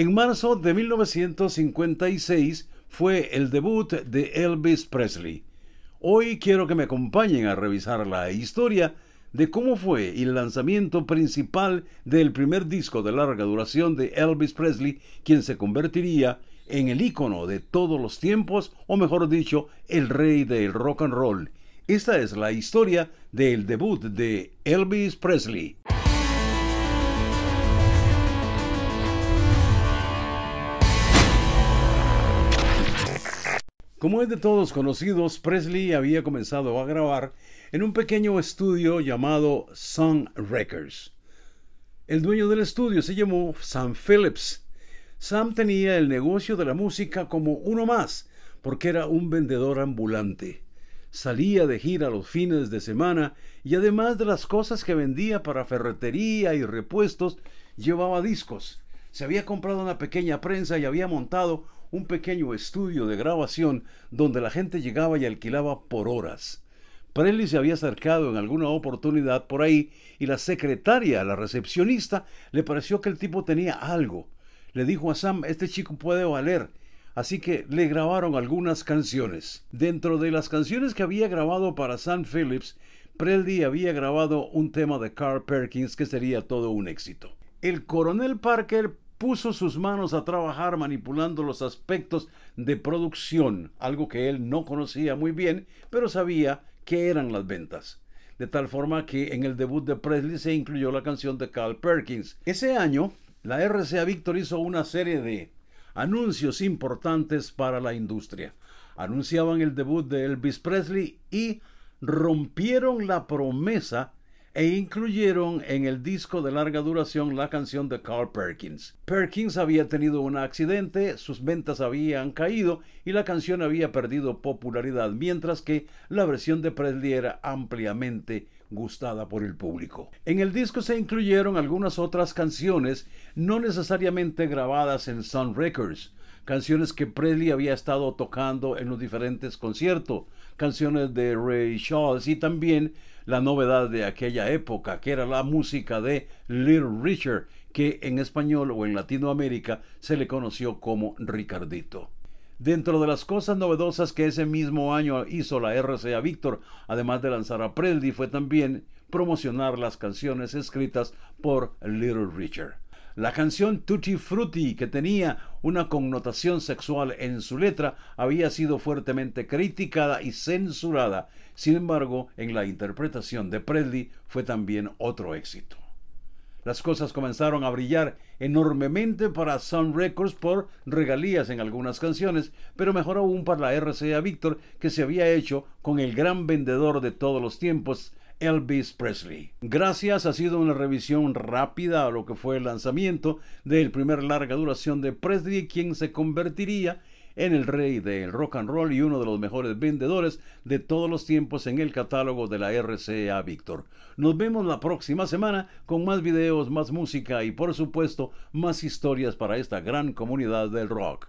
En marzo de 1956 fue el debut de Elvis Presley. Hoy quiero que me acompañen a revisar la historia de cómo fue el lanzamiento principal del primer disco de larga duración de Elvis Presley, quien se convertiría en el ícono de todos los tiempos, o mejor dicho, el rey del rock and roll. Esta es la historia del debut de Elvis Presley. Como es de todos conocidos, Presley había comenzado a grabar en un pequeño estudio llamado Sun Records. El dueño del estudio se llamó Sam Phillips. Sam tenía el negocio de la música como uno más, porque era un vendedor ambulante. Salía de gira los fines de semana y además de las cosas que vendía para ferretería y repuestos, llevaba discos. Se había comprado una pequeña prensa y había montado un pequeño estudio de grabación donde la gente llegaba y alquilaba por horas. Presley se había acercado en alguna oportunidad por ahí y la secretaria, la recepcionista, le pareció que el tipo tenía algo. Le dijo a Sam, este chico puede valer. Así que le grabaron algunas canciones. Dentro de las canciones que había grabado para Sam Phillips, Prelie había grabado un tema de Carl Perkins que sería todo un éxito. El coronel Parker puso sus manos a trabajar manipulando los aspectos de producción, algo que él no conocía muy bien, pero sabía que eran las ventas. De tal forma que en el debut de Presley se incluyó la canción de Carl Perkins. Ese año, la RCA Victor hizo una serie de anuncios importantes para la industria. Anunciaban el debut de Elvis Presley y rompieron la promesa e incluyeron en el disco de larga duración la canción de Carl Perkins. Perkins había tenido un accidente, sus ventas habían caído y la canción había perdido popularidad, mientras que la versión de Presley era ampliamente gustada por el público. En el disco se incluyeron algunas otras canciones no necesariamente grabadas en Sun Records, canciones que Presley había estado tocando en los diferentes conciertos, canciones de Ray Charles y también la novedad de aquella época, que era la música de Little Richard, que en español o en Latinoamérica se le conoció como Ricardito. Dentro de las cosas novedosas que ese mismo año hizo la RCA Víctor, además de lanzar a preddy fue también promocionar las canciones escritas por Little Richard. La canción Tutti Frutti, que tenía una connotación sexual en su letra, había sido fuertemente criticada y censurada. Sin embargo, en la interpretación de Presley fue también otro éxito. Las cosas comenzaron a brillar enormemente para Sun Records por regalías en algunas canciones, pero mejor aún para la RCA Victor que se había hecho con el gran vendedor de todos los tiempos, Elvis Presley. Gracias, ha sido una revisión rápida a lo que fue el lanzamiento del primer larga duración de Presley, quien se convertiría en el rey del rock and roll y uno de los mejores vendedores de todos los tiempos en el catálogo de la RCA Victor. Nos vemos la próxima semana con más videos, más música y por supuesto más historias para esta gran comunidad del rock.